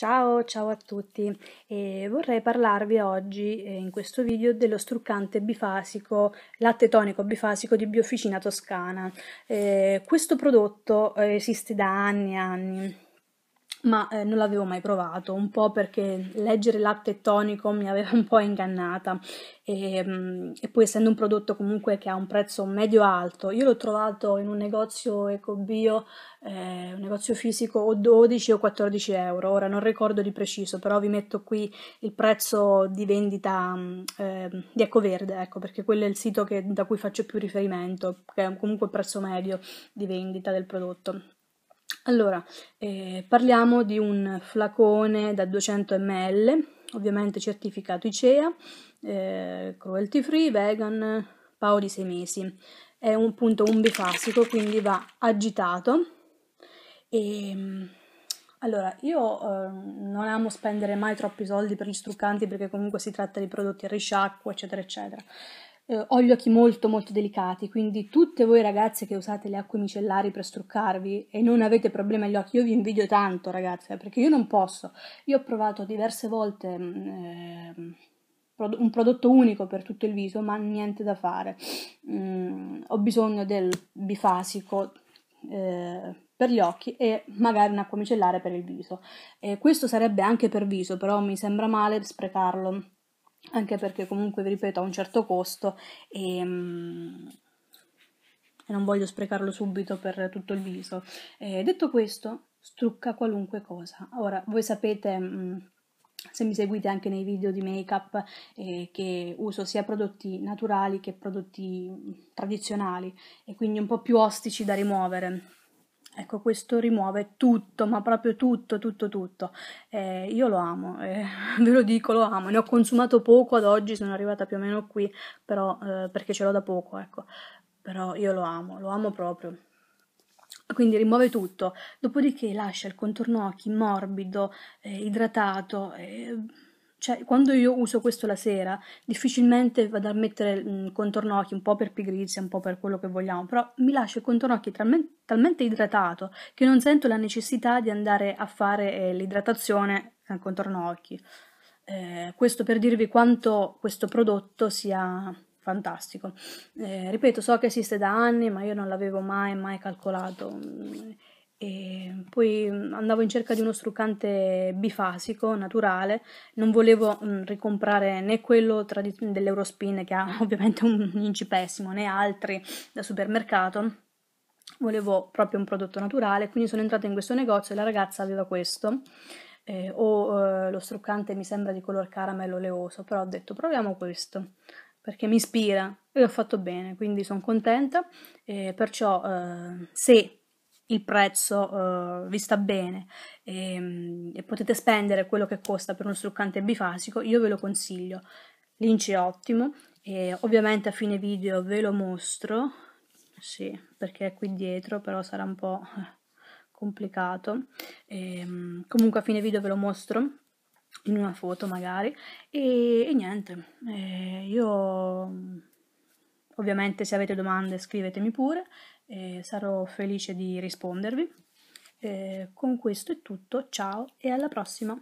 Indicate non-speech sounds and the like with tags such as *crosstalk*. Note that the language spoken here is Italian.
Ciao, ciao a tutti e vorrei parlarvi oggi eh, in questo video dello struccante bifasico, latte tonico bifasico di Bioficina Toscana. Eh, questo prodotto eh, esiste da anni e anni ma eh, non l'avevo mai provato, un po' perché leggere latte e tonico mi aveva un po' ingannata e, ehm, e, poi essendo un prodotto comunque che ha un prezzo medio-alto, io l'ho trovato in un negozio EcoBio, eh, un negozio fisico o 12 o 14 euro, ora non ricordo di preciso, però vi metto qui il prezzo di vendita eh, di Ecoverde, ecco perché quello è il sito che, da cui faccio più riferimento, che è comunque il prezzo medio di vendita del prodotto allora, eh, parliamo di un flacone da 200 ml, ovviamente certificato ICEA, eh, cruelty free, vegan, pao di 6 mesi. È un punto un bifasico, quindi va agitato. E, ehm, allora, io eh, non amo spendere mai troppi soldi per gli struccanti perché comunque si tratta di prodotti a risciacquo, eccetera, eccetera eh, ho gli occhi molto molto delicati, quindi tutte voi ragazze che usate le acque micellari per struccarvi e non avete problemi agli occhi, io vi invidio tanto ragazze, eh, perché io non posso. Io ho provato diverse volte eh, un prodotto unico per tutto il viso, ma niente da fare. Mm, ho bisogno del bifasico. Eh, per gli occhi e magari un'acqua micellare per il viso. Eh, questo sarebbe anche per viso, però mi sembra male sprecarlo anche perché comunque vi ripeto ha un certo costo e, mm, e, non voglio sprecarlo subito per tutto il viso. Eh, detto questo, strucca qualunque cosa. Ora, voi sapete... Mm, se mi seguite anche nei video di make up eh, che uso sia prodotti naturali che prodotti mm, tradizionali e quindi un po' più ostici da rimuovere Ecco, questo rimuove tutto, ma proprio tutto, tutto, tutto. Eh, io lo amo, eh, *laughs* ve lo dico, lo amo. Ne ho consumato poco ad oggi, sono arrivata più o meno qui, però eh, perché ce l'ho da poco, ecco. Però io lo amo, lo amo proprio. Quindi rimuove tutto, dopodiché lascia il contorno occhi morbido, eh, idratato eh, cioè, quando io uso questo la sera, difficilmente vado a mettere mh, mm, contorno occhi, un po' per pigrizia, un po' per quello che vogliamo, però mi lascio il contorno occhi talmente, idratato che non sento la necessità di andare a fare eh, l'idratazione al contorno occhi. Eh, questo per dirvi quanto questo prodotto sia fantastico. Eh, ripeto, so che esiste da anni, ma io non l'avevo mai, mai calcolato. Mm, e poi mm, andavo in cerca di uno struccante bifasico, naturale, non volevo mh, mm, ricomprare né quello tradi- dell'Eurospin che ha *laughs* ovviamente un incipessimo né altri da supermercato, volevo proprio un prodotto naturale, quindi sono entrata in questo negozio e la ragazza aveva questo, eh, o eh, lo struccante mi sembra di color caramello oleoso, però ho detto proviamo questo perché mi ispira e ho fatto bene, quindi sono contenta, eh, perciò se il prezzo uh, vi sta bene e, ehm, e, potete spendere quello che costa per uno struccante bifasico, io ve lo consiglio. L'inci è ottimo e ovviamente a fine video ve lo mostro, sì, perché è qui dietro, però sarà un po' complicato. E, ehm, comunque a fine video ve lo mostro in una foto magari e, e niente, eh, io ovviamente se avete domande scrivetemi pure eh, sarò felice di rispondervi. Eh, con questo è tutto, ciao e alla prossima!